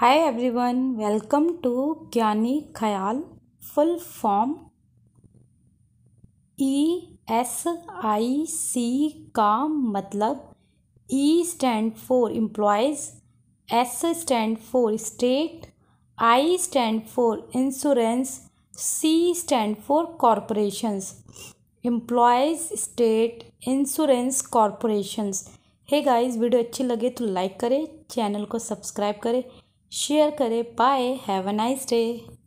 hi everyone welcome to Gyani Khayal full form E S I C का मतलब E stand for employees S stand for state I stand for insurance C stand for corporations employees state insurance corporations hey guys video अच्छी लगे तो like करें channel को subscribe करें share करें bye have a nice day